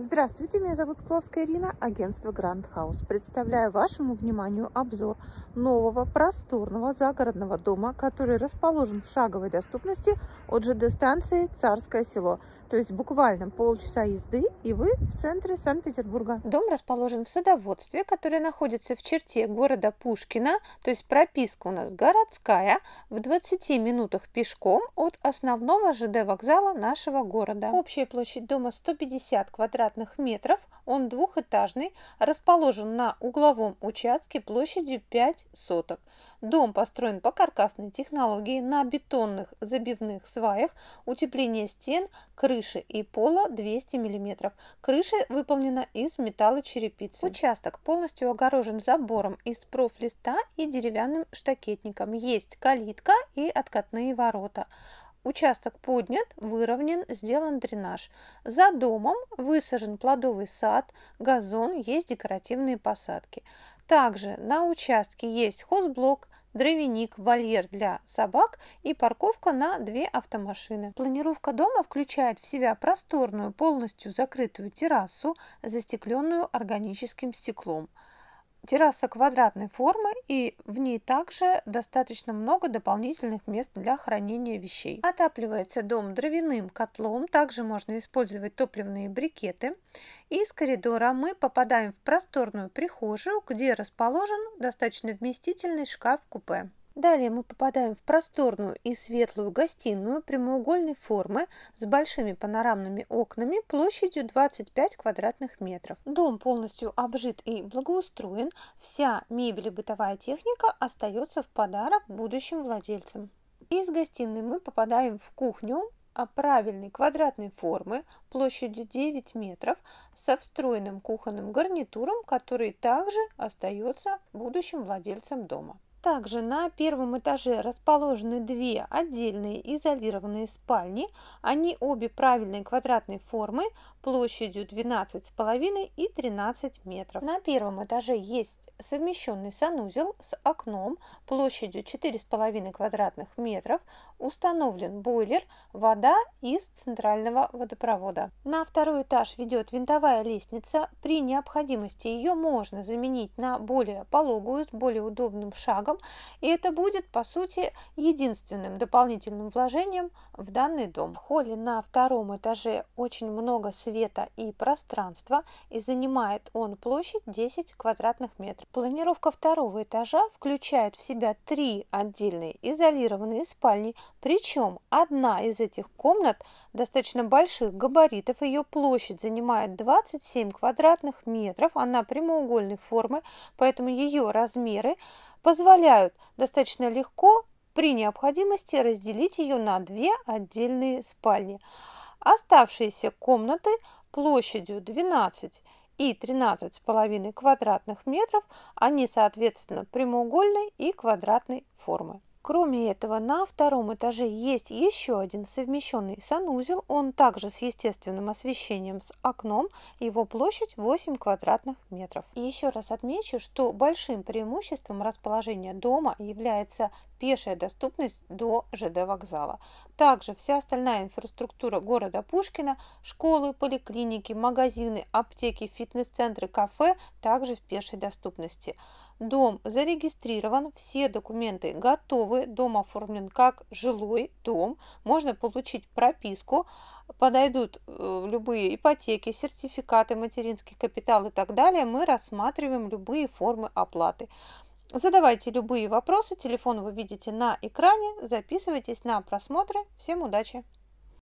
Здравствуйте, меня зовут Скловская Ирина, агентство Grand House. Представляю вашему вниманию обзор нового просторного загородного дома, который расположен в шаговой доступности от ЖД-станции Царское село. То есть буквально полчаса езды, и вы в центре Санкт-Петербурга. Дом расположен в садоводстве, которое находится в черте города Пушкина, то есть прописка у нас городская, в 20 минутах пешком от основного ЖД вокзала нашего города. Общая площадь дома 150 квадратных квадратных метров, он двухэтажный, расположен на угловом участке площадью 5 соток. Дом построен по каркасной технологии на бетонных забивных сваях, утепление стен, крыши и пола 200 мм. Крыша выполнена из металлочерепицы. Участок полностью огорожен забором из профлиста и деревянным штакетником. Есть калитка и откатные ворота. Участок поднят, выровнен, сделан дренаж. За домом высажен плодовый сад, газон, есть декоративные посадки. Также на участке есть хозблок, дровяник, вольер для собак и парковка на две автомашины. Планировка дома включает в себя просторную, полностью закрытую террасу, застекленную органическим стеклом – Терраса квадратной формы и в ней также достаточно много дополнительных мест для хранения вещей. Отапливается дом дровяным котлом, также можно использовать топливные брикеты. Из коридора мы попадаем в просторную прихожую, где расположен достаточно вместительный шкаф-купе. Далее мы попадаем в просторную и светлую гостиную прямоугольной формы с большими панорамными окнами площадью 25 квадратных метров. Дом полностью обжит и благоустроен, вся мебель и бытовая техника остается в подарок будущим владельцам. Из гостиной мы попадаем в кухню а правильной квадратной формы площадью 9 метров со встроенным кухонным гарнитуром, который также остается будущим владельцем дома. Также на первом этаже расположены две отдельные изолированные спальни. Они обе правильной квадратной формы площадью 12,5 и 13 метров. На первом этаже есть совмещенный санузел с окном площадью 4,5 квадратных метров. Установлен бойлер, вода из центрального водопровода. На второй этаж ведет винтовая лестница. При необходимости ее можно заменить на более пологую с более удобным шагом шагом, и это будет, по сути, единственным дополнительным вложением в данный дом. В холле на втором этаже очень много света и пространства, и занимает он площадь 10 квадратных метров. Планировка второго этажа включает в себя три отдельные изолированные спальни, причем одна из этих комнат достаточно больших габаритов, ее площадь занимает 27 квадратных метров, она прямоугольной формы, поэтому ее размеры позволяют достаточно легко при необходимости разделить ее на две отдельные спальни. Оставшиеся комнаты площадью 12 и 13,5 квадратных метров, они соответственно прямоугольной и квадратной формы. Кроме этого, на втором этаже есть еще один совмещенный санузел, он также с естественным освещением с окном, его площадь 8 квадратных метров. еще раз отмечу, что большим преимуществом расположения дома является пешая доступность до ЖД вокзала. Также вся остальная инфраструктура города Пушкина, школы, поликлиники, магазины, аптеки, фитнес-центры, кафе также в пешей доступности. Дом зарегистрирован, все документы готовы, дом оформлен как жилой дом, можно получить прописку, подойдут э, любые ипотеки, сертификаты, материнский капитал и так далее. Мы рассматриваем любые формы оплаты. Задавайте любые вопросы, телефон вы видите на экране, записывайтесь на просмотры. Всем удачи!